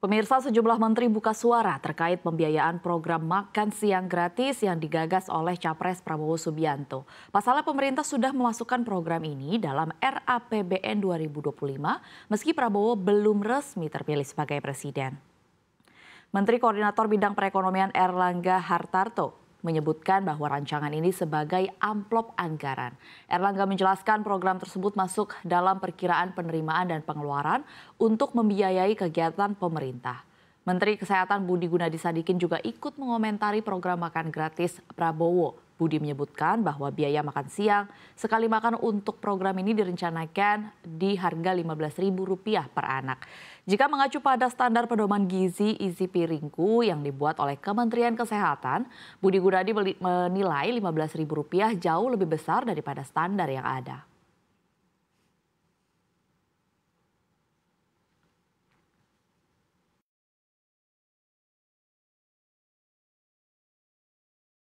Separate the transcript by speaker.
Speaker 1: Pemirsa sejumlah menteri buka suara terkait pembiayaan program makan siang gratis yang digagas oleh Capres Prabowo Subianto. Pasalnya pemerintah sudah memasukkan program ini dalam RAPBN 2025 meski Prabowo belum resmi terpilih sebagai presiden. Menteri Koordinator Bidang Perekonomian Erlangga Hartarto menyebutkan bahwa rancangan ini sebagai amplop anggaran. Erlangga menjelaskan program tersebut masuk dalam perkiraan penerimaan dan pengeluaran untuk membiayai kegiatan pemerintah. Menteri Kesehatan Budi Gunadi Sadikin juga ikut mengomentari program makan gratis Prabowo Budi menyebutkan bahwa biaya makan siang sekali makan untuk program ini direncanakan di harga Rp15.000 per anak. Jika mengacu pada standar pedoman gizi isi piringku yang dibuat oleh Kementerian Kesehatan, Budi Gunadi menilai Rp15.000 jauh lebih besar daripada standar yang ada.